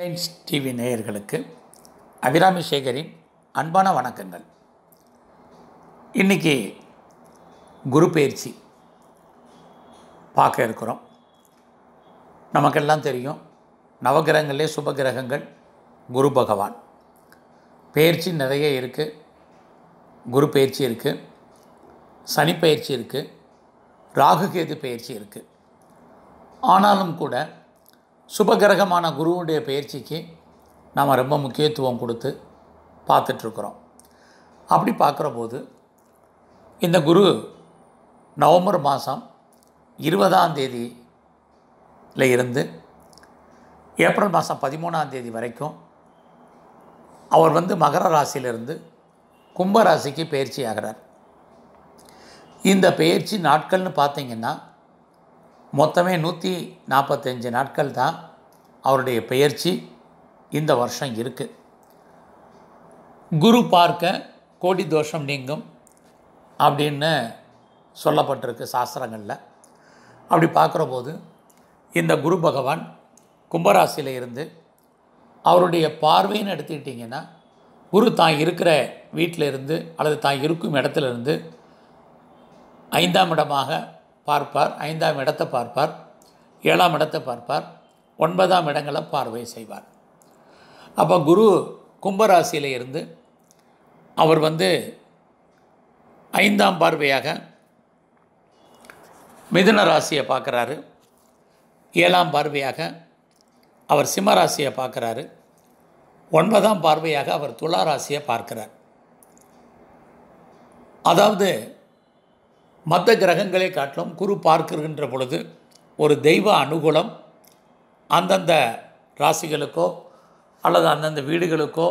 Reliance TV நேயர்களுக்கு அபிராமி சேகரின் அன்பான வணக்கங்கள் இன்றைக்கி குரு பயிற்சி பார்க்க இருக்கிறோம் நமக்கெல்லாம் தெரியும் நவகிரகங்களே சுபகிரகங்கள் குரு பகவான் பயிற்சி நிறைய இருக்குது குரு பயிற்சி இருக்குது சனி பயிற்சி இருக்குது ராகுகேது பயிற்சி இருக்குது ஆனாலும் கூட சுபகிரகமான குருவுடைய பயிற்சிக்கு நாம் ரொம்ப முக்கியத்துவம் கொடுத்து பார்த்துட்ருக்குறோம் அப்படி பார்க்குற போது இந்த குரு நவம்பர் மாதம் இருபதாம் தேதியில் இருந்து ஏப்ரல் மாதம் பதிமூணாம் தேதி வரைக்கும் அவர் வந்து மகர ராசியிலிருந்து கும்பராசிக்கு பயிற்சி ஆகிறார் இந்த பயிற்சி நாட்கள்னு பார்த்தீங்கன்னா மொத்தமே நூற்றி நாற்பத்தஞ்சு நாட்கள் தான் அவருடைய பெயர்ச்சி இந்த வருஷம் இருக்குது குரு பார்க்க கோடி தோஷம் நீங்கும் அப்படின்னு சொல்லப்பட்டிருக்கு சாஸ்திரங்களில் அப்படி பார்க்குற போது இந்த குரு பகவான் கும்பராசியில் இருந்து அவருடைய பார்வைன்னு எடுத்துக்கிட்டிங்கன்னா குரு தான் இருக்கிற வீட்டில் இருந்து அல்லது தான் இருக்கும் இடத்துலேருந்து ஐந்தாம் இடமாக பார்ப்பார் ஐந்தாம் இடத்தை பார்ப்பார் ஏழாம் இடத்தை பார்ப்பார் ஒன்பதாம் இடங்களை பார்வை செய்வார் அப்போ குரு கும்பராசியில் இருந்து அவர் வந்து ஐந்தாம் பார்வையாக மிதுன ராசியை பார்க்குறாரு ஏழாம் பார்வையாக அவர் சிம்ம ராசியை பார்க்குறாரு ஒன்பதாம் பார்வையாக அவர் துளாராசியை ராசியை பார்க்கிறார் அதாவது மற்ற கிரகங்களை காட்டிலும் குரு பார்க்கிறகின்ற பொழுது ஒரு தெய்வ அனுகூலம் அந்தந்த ராசிகளுக்கோ அல்லது அந்தந்த வீடுகளுக்கோ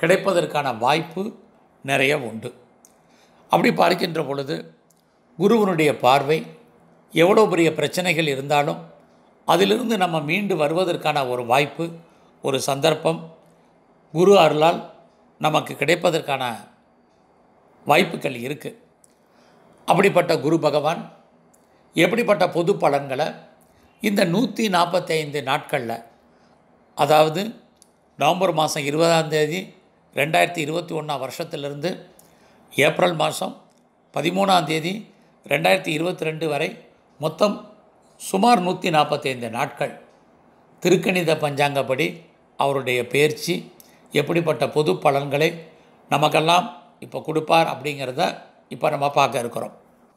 கிடைப்பதற்கான வாய்ப்பு நிறைய உண்டு அப்படி பார்க்கின்ற பொழுது குருவனுடைய பார்வை எவ்வளோ பெரிய பிரச்சனைகள் இருந்தாலும் அதிலிருந்து நம்ம மீண்டு வருவதற்கான ஒரு வாய்ப்பு ஒரு சந்தர்ப்பம் குரு அருளால் நமக்கு கிடைப்பதற்கான வாய்ப்புகள் இருக்குது அப்படிப்பட்ட குரு பகவான் எப்படிப்பட்ட பொது பலன்களை இந்த நூற்றி நாற்பத்தைந்து நாட்களில் அதாவது நவம்பர் மாதம் இருபதாம் தேதி ரெண்டாயிரத்தி இருபத்தி ஒன்றாம் வருஷத்திலிருந்து ஏப்ரல் மாதம் பதிமூணாம் தேதி ரெண்டாயிரத்தி இருபத்தி ரெண்டு வரை மொத்தம் சுமார் நூற்றி நாற்பத்தைந்து நாட்கள் திருக்கணித பஞ்சாங்கப்படி அவருடைய பயிற்சி எப்படிப்பட்ட பொது பலன்களை நமக்கெல்லாம் இப்போ கொடுப்பார் அப்படிங்கிறத இப்போ நம்ம பார்க்க இருக்கிறோம்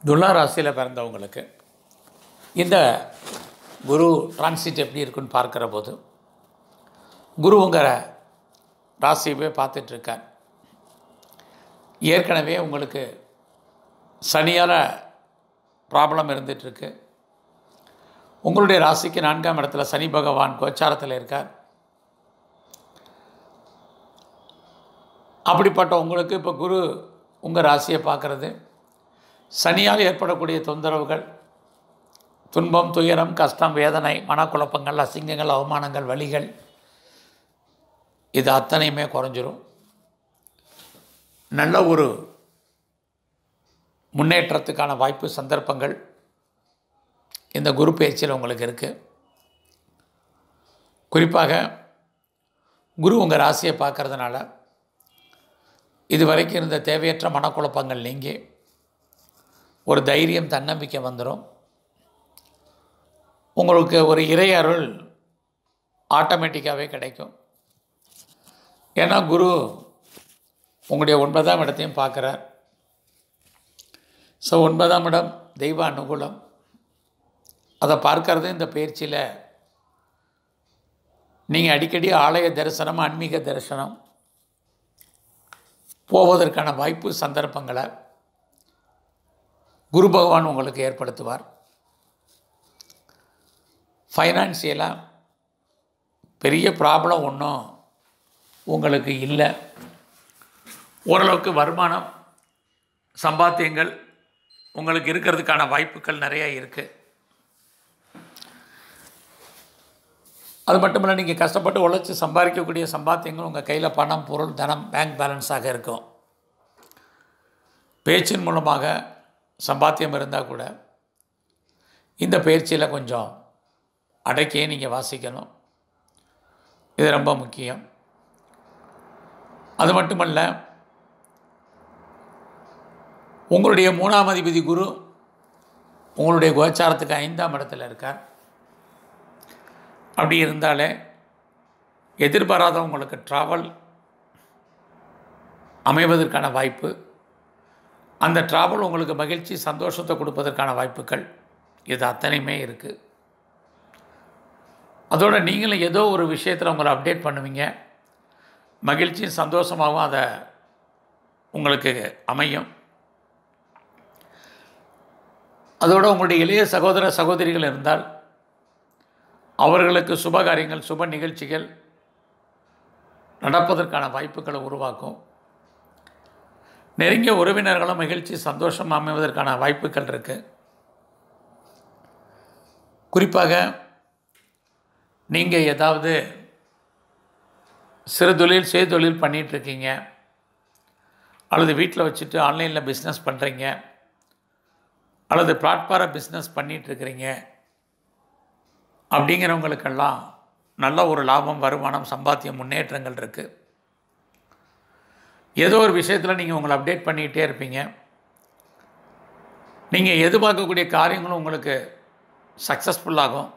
துலா ராசியில் பிறந்தவங்களுக்கு இந்த குரு டிரான்சிட் எப்படி இருக்குன்னு பார்க்குற போது குருங்கிற ராசியவே பார்த்துட்ருக்கார் ஏற்கனவே உங்களுக்கு சனியால் ப்ராப்ளம் இருந்துகிட்ருக்கு உங்களுடைய ராசிக்கு நான்காம் இடத்துல சனி பகவான் கோச்சாரத்தில் இருக்கார் அப்படிப்பட்ட உங்களுக்கு இப்போ குரு உங்கள் ராசியை பார்க்குறது சனியால் ஏற்படக்கூடிய தொந்தரவுகள் துன்பம் துயரம் கஷ்டம் வேதனை மனக்குழப்பங்கள் அசிங்கங்கள் அவமானங்கள் வழிகள் இது அத்தனையுமே குறைஞ்சிரும் நல்ல ஒரு முன்னேற்றத்துக்கான வாய்ப்பு சந்தர்ப்பங்கள் இந்த குரு பயிற்சியில் உங்களுக்கு இருக்குது குறிப்பாக குரு உங்கள் ராசியை பார்க்குறதுனால இதுவரைக்கும் இருந்த தேவையற்ற மனக்குழப்பங்கள் நீங்கி ஒரு தைரியம் தன்னம்பிக்கை வந்துடும் உங்களுக்கு ஒரு இறை அருள் ஆட்டோமேட்டிக்காகவே கிடைக்கும் ஏன்னா குரு உங்களுடைய ஒன்பதாம் இடத்தையும் பார்க்குறார் ஸோ ஒன்பதாம் இடம் தெய்வ அனுகூலம் அதை பார்க்கறது இந்த பயிற்சியில் நீங்கள் அடிக்கடி ஆலய தரிசனம் ஆன்மீக தரிசனம் போவதற்கான வாய்ப்பு சந்தர்ப்பங்களை குரு பகவான் உங்களுக்கு ஏற்படுத்துவார் ஃபைனான்சியலாக பெரிய ப்ராப்ளம் ஒன்றும் உங்களுக்கு இல்லை ஓரளவுக்கு வருமானம் சம்பாத்தியங்கள் உங்களுக்கு இருக்கிறதுக்கான வாய்ப்புகள் நிறையா இருக்குது அது மட்டும் இல்லை நீங்கள் கஷ்டப்பட்டு உழைச்சி சம்பாதிக்கக்கூடிய சம்பாத்தியங்கள் உங்கள் கையில் பணம் பொருள் தனம் பேங்க் பேலன்ஸாக இருக்கும் பேச்சின் மூலமாக சம்பாத்தியம் இருந்தால் கூட இந்த பயிற்சியில் கொஞ்சம் அடக்கியே நீங்கள் வாசிக்கணும் இது ரொம்ப முக்கியம் அது மட்டுமல்ல உங்களுடைய மூணாம் அதிபதி குரு உங்களுடைய கோச்சாரத்துக்கு ஐந்தாம் இடத்துல இருக்கார் அப்படி இருந்தாலே எதிர்பாராதவங்களுக்கு ட்ராவல் அமைவதற்கான வாய்ப்பு அந்த ட்ராவல் உங்களுக்கு மகிழ்ச்சி சந்தோஷத்தை கொடுப்பதற்கான வாய்ப்புகள் இது அத்தனையுமே இருக்குது அதோடு நீங்களும் ஏதோ ஒரு விஷயத்தில் உங்களை அப்டேட் பண்ணுவீங்க மகிழ்ச்சியும் சந்தோஷமாகவும் அதை உங்களுக்கு அமையும் அதோடு உங்களுடைய இளைய சகோதர சகோதரிகள் இருந்தால் அவர்களுக்கு சுபகாரியங்கள் சுப நிகழ்ச்சிகள் நடப்பதற்கான வாய்ப்புகளை உருவாக்கும் நெருங்கிய உறவினர்களும் மகிழ்ச்சி சந்தோஷம் அமைவதற்கான வாய்ப்புகள் இருக்குது குறிப்பாக நீங்கள் ஏதாவது சிறு தொழில் சுய தொழில் பண்ணிகிட்ருக்கீங்க அல்லது வீட்டில் வச்சுட்டு ஆன்லைனில் பிஸ்னஸ் பண்ணுறீங்க அல்லது பிளாட்ஃபாரம் பிஸ்னஸ் பண்ணிகிட்ருக்கிறீங்க அப்படிங்கிறவங்களுக்கெல்லாம் நல்ல ஒரு லாபம் வருமானம் சம்பாத்தியம் முன்னேற்றங்கள் இருக்குது ஏதோ ஒரு விஷயத்தில் நீங்கள் உங்களை அப்டேட் பண்ணிக்கிட்டே இருப்பீங்க நீங்கள் எதிர்பார்க்கக்கூடிய காரியங்களும் உங்களுக்கு சக்ஸஸ்ஃபுல்லாகும்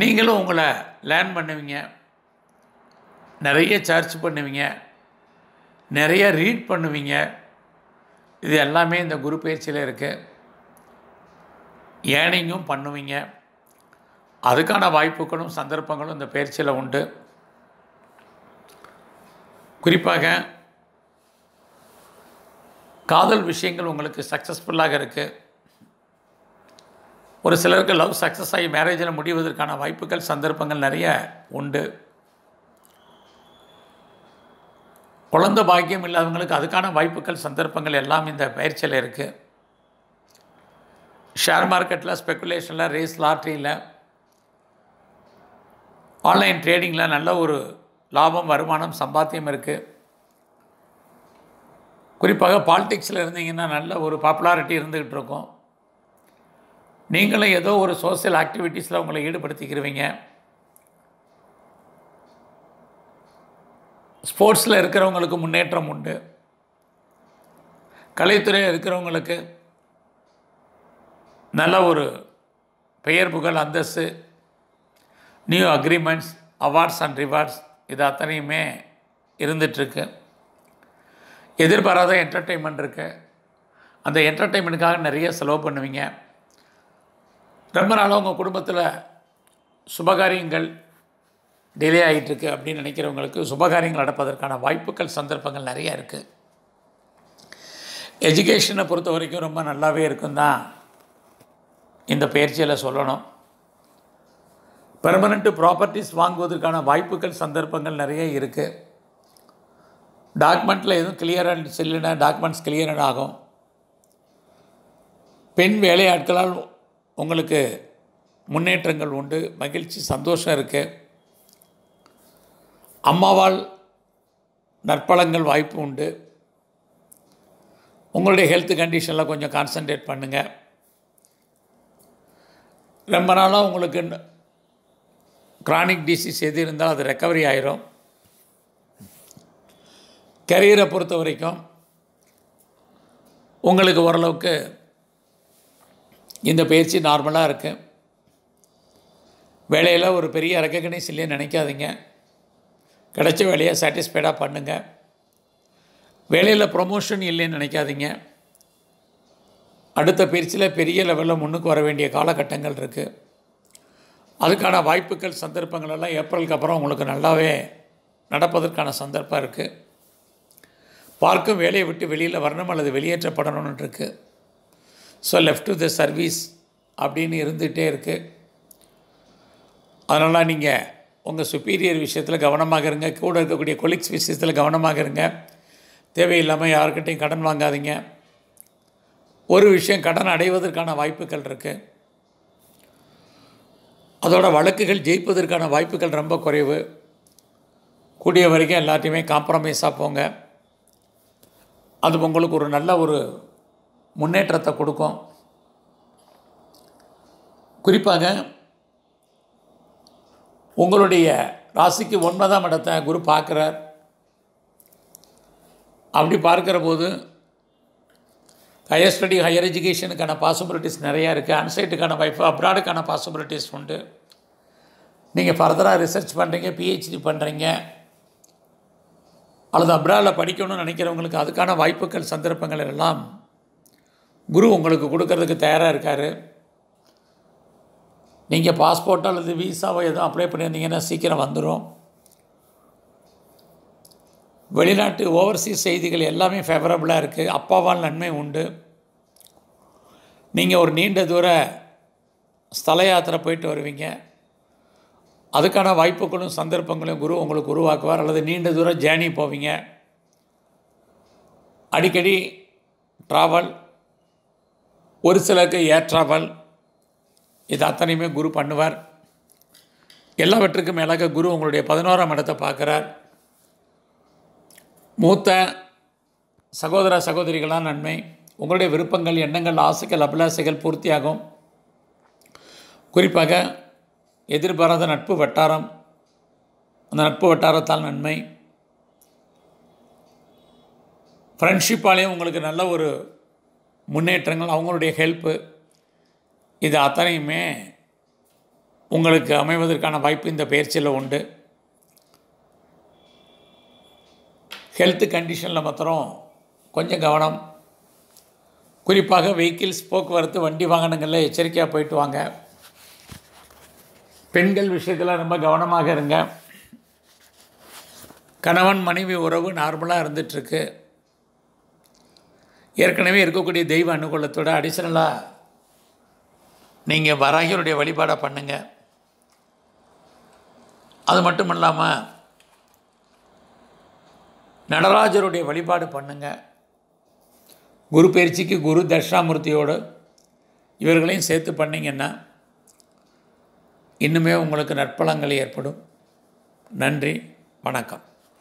நீங்களும் உங்களை லேர்ன் பண்ணுவீங்க நிறைய சர்ச் பண்ணுவீங்க நிறைய ரீட் பண்ணுவீங்க இது எல்லாமே இந்த குரு பயிற்சியில் இருக்குது ஏனிங்கும் பண்ணுவீங்க அதுக்கான வாய்ப்புகளும் சந்தர்ப்பங்களும் இந்த பயிற்சியில் உண்டு குறிப்பாக காதல் விஷயங்கள் உங்களுக்கு சக்ஸஸ்ஃபுல்லாக இருக்குது ஒரு சிலருக்கு லவ் சக்ஸஸ் ஆகி மேரேஜில் முடிவதற்கான வாய்ப்புகள் சந்தர்ப்பங்கள் நிறைய உண்டு குழந்த பாக்கியம் இல்லாதவங்களுக்கு அதுக்கான வாய்ப்புகள் சந்தர்ப்பங்கள் எல்லாம் இந்த பயிற்சியில் இருக்குது ஷேர் மார்க்கெட்டில் ஸ்பெக்குலேஷனில் ரேஸ் லாட்ரியில் ஆன்லைன் ட்ரேடிங்கில் நல்ல ஒரு லாபம் வருமானம் சம்பாத்தியம் இருக்குது குறிப்பாக பாலிடிக்ஸில் இருந்தீங்கன்னா நல்ல ஒரு பாப்புலாரிட்டி இருந்துக்கிட்டு இருக்கும் நீங்களும் ஏதோ ஒரு சோசியல் ஆக்டிவிட்டீஸில் உங்களை ஈடுபடுத்திக்கிருவீங்க ஸ்போர்ட்ஸில் இருக்கிறவங்களுக்கு முன்னேற்றம் உண்டு கலைத்துறையில் இருக்கிறவங்களுக்கு நல்ல ஒரு பெயர் புகழ் அந்தஸ்து new agreements awards and rewards இது அத்தனையுமே இருந்துகிட்ருக்கு எதிர்பாராத என்டர்டெயின்மெண்ட் இருக்குது அந்த என்டர்டெயின்மெண்ட்டுக்காக நிறைய செலவு பண்ணுவீங்க ரொம்ப நாள் உங்கள் குடும்பத்தில் சுபகாரியங்கள் டிலே ஆகிட்டுருக்கு அப்படின்னு நினைக்கிறவங்களுக்கு சுபகாரியங்கள் நடப்பதற்கான வாய்ப்புகள் சந்தர்ப்பங்கள் நிறையா இருக்குது எஜுகேஷனை பொறுத்த வரைக்கும் ரொம்ப நல்லாவே இருக்குந்தான் இந்த பயிற்சியில் சொல்லணும் பெர்மனண்ட்டு ப்ராப்பர்ட்டிஸ் வாங்குவதற்கான வாய்ப்புகள் சந்தர்ப்பங்கள் நிறைய இருக்குது டாக்குமெண்ட்டில் எதுவும் கிளியராக இல்லைன்னா டாக்குமெண்ட்ஸ் கிளியரன் ஆகும் பெண் வேலையாட்களால் உங்களுக்கு முன்னேற்றங்கள் உண்டு மகிழ்ச்சி சந்தோஷம் இருக்குது அம்மாவால் நற்பலங்கள் வாய்ப்பு உண்டு உங்களுடைய ஹெல்த் கண்டிஷனில் கொஞ்சம் கான்சன்ட்ரேட் பண்ணுங்கள் ரொம்ப நாளாக உங்களுக்கு க்ரானிக் டிசீஸ் எது இருந்தால் அது ரெக்கவரி ஆயிரும் கரியரை பொறுத்த வரைக்கும் உங்களுக்கு ஓரளவுக்கு இந்த பயிற்சி நார்மலாக இருக்குது வேலையில் ஒரு பெரிய ரெக்கக்னைஸ் இல்லையே நினைக்காதீங்க கிடைச்ச வேலையை சாட்டிஸ்ஃபைடாக பண்ணுங்கள் வேலையில் ப்ரொமோஷன் இல்லைன்னு நினைக்காதீங்க அடுத்த பயிற்சியில் பெரிய லெவலில் முன்னுக்கு வர வேண்டிய காலகட்டங்கள் இருக்குது அதுக்கான வாய்ப்புகள் சந்தர்ப்பங்கள் எல்லாம் ஏப்ரலுக்கு அப்புறம் உங்களுக்கு நல்லாவே நடப்பதற்கான சந்தர்ப்பம் இருக்குது பார்க்கும் வேலையை விட்டு வெளியில் வரணும் அல்லது வெளியேற்றப்படணும்னு இருக்குது so left to the service அப்படின்னு இருந்துகிட்டே இருக்குது அதனால் நீங்கள் உங்கள் சுப்பீரியர் விஷயத்தில் கவனமாக இருங்க கூட இருக்கக்கூடிய கொலிக்ஸ் விஷயத்தில் கவனமாக இருங்க தேவையில்லாமல் யாருக்கிட்டையும் கடன் வாங்காதீங்க ஒரு விஷயம் கடன் அடைவதற்கான வாய்ப்புகள் இருக்குது அதோட வழக்குகள் ஜெயிப்பதற்கான வாய்ப்புகள் ரொம்ப குறைவு கூடிய வரைக்கும் எல்லாத்தையுமே காம்ப்ரமைஸாக போங்க அது உங்களுக்கு ஒரு நல்ல ஒரு முன்னேற்றத்தை கொடுக்கும் குறிப்பாக உங்களுடைய ராசிக்கு ஒன்பதாம் இடத்தை குரு பார்க்குறார் அப்படி பார்க்குற போது ஹையர் ஸ்டடி ஹையர் எஜுகேஷனுக்கான பாசிபிலிட்டிஸ் நிறையா இருக்குது அன்சைட்டுக்கான வைஃப் அப்ராடுக்கான பாசிபிலிட்டிஸ் உண்டு நீங்கள் ஃபர்தராக ரிசர்ச் பண்ணுறீங்க பிஹெச்டி பண்ணுறீங்க அல்லது அப்ராடில் படிக்கணும்னு நினைக்கிறவங்களுக்கு அதுக்கான வாய்ப்புகள் சந்தர்ப்பங்கள் எல்லாம் குரு உங்களுக்கு கொடுக்கறதுக்கு தயாராக இருக்கார் நீங்கள் பாஸ்போர்ட்டோ அல்லது வீசாவோ எதுவும் அப்ளை பண்ணியிருந்தீங்கன்னா சீக்கிரம் வந்துடும் வெளிநாட்டு ஓவர்சீஸ் செய்திகள் எல்லாமே ஃபேவரபுளாக இருக்குது அப்பாவால் நன்மை உண்டு நீங்கள் ஒரு நீண்ட தூர ஸ்தல யாத்திரை போயிட்டு வருவீங்க அதுக்கான வாய்ப்புகளும் சந்தர்ப்பங்களையும் குரு உங்களுக்கு உருவாக்குவார் அல்லது நீண்ட தூரம் ஜேர்னி போவீங்க அடிக்கடி ட்ராவல் ஒரு சிலருக்கு ஏர் ட்ராவல் இது அத்தனையுமே குரு பண்ணுவார் எல்லாவற்றுக்கும் மேலாக குரு உங்களுடைய பதினோராம் இடத்தை பார்க்குறார் மூத்த சகோதர சகோதரிகளாக நன்மை உங்களுடைய விருப்பங்கள் எண்ணங்கள் ஆசைகள் அபிலாசைகள் பூர்த்தியாகும் குறிப்பாக எதிர்பாராத நட்பு வட்டாரம் அந்த நட்பு வட்டாரத்தால் நன்மை ஃப்ரெண்ட்ஷிப்பாலேயும் உங்களுக்கு நல்ல ஒரு முன்னேற்றங்கள் அவங்களுடைய ஹெல்ப்பு இது அத்தனையுமே உங்களுக்கு அமைவதற்கான வாய்ப்பு இந்த பயிற்சியில் உண்டு ஹெல்த்து கண்டிஷனில் மாத்திரம் கொஞ்சம் கவனம் குறிப்பாக வெஹிக்கிள்ஸ் போக்குவரத்து வண்டி வாகனங்களில் எச்சரிக்கையாக போயிட்டு வாங்க பெண்கள் விஷயத்தில் ரொம்ப கவனமாக இருங்க கணவன் மனைவி உறவு நார்மலாக இருந்துகிட்ருக்கு ஏற்கனவே இருக்கக்கூடிய தெய்வ அனுகூலத்தோட அடிஷ்னலாக நீங்கள் வராகியருடைய வழிபாடாக பண்ணுங்கள் அது மட்டும் இல்லாமல் நடராஜருடைய வழிபாடு பண்ணுங்கள் குரு பயிற்சிக்கு குரு தட்சிணாமூர்த்தியோடு இவர்களையும் சேர்த்து பண்ணிங்கன்னா இன்னுமே உங்களுக்கு நற்பலங்கள் ஏற்படும் நன்றி வணக்கம்